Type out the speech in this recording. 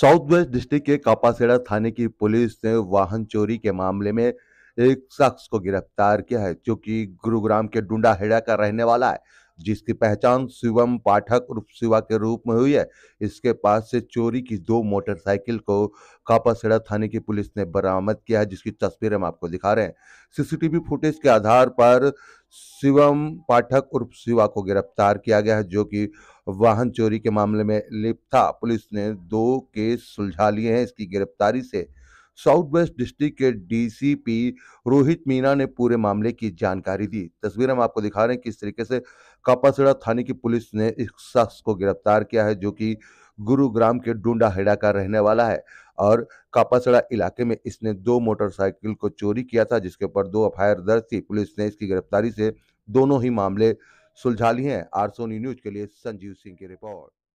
south west district के कापासेड़ा थाने की police ने वाहन चोरी के मामले में एक शख्स को गिरफ्तार किया है जो कि गुरुग्राम के डूडा हेड़ा का रहने वाला है जिसकी पहचान शिवम पाठक उर्फ शिवा के रूप में हुई है इसके पास से चोरी की दो मोटरसाइकिल को कापासेड़ा थाने की पुलिस ने बरामद किया है जिसकी तस्वीर हम आपको दिखा रहे हैं सीसीटीवी फुटेज के आधार पर शिवम पाठक उर्फ शिवा को गिरफ्तार किया गया है जो कि वाहन चोरी के मामले में लिप्त था पुलिस ने दो केस सुलझा लिए हैं इसकी गिरफ्तारी से साउथ वेस्ट डिस्ट्रिक्ट के डीसीपी रोहित मीना ने पूरे मामले की जानकारी दी तस्वीर हम आपको दिखा रहे हैं किस तरीके से कापासड़ा थाने की पुलिस ने इस शख्स को गिरफ्तार किया है जो कि गुरुग्राम के डूडा हेडा का रहने वाला है और कापासड़ा इलाके में इसने दो मोटरसाइकिल को चोरी किया था जिसके ऊपर दो एफ दर्ज थी पुलिस ने इसकी गिरफ्तारी से दोनों ही मामले सुलझा लिए हैं आर न्यूज के लिए संजीव सिंह की रिपोर्ट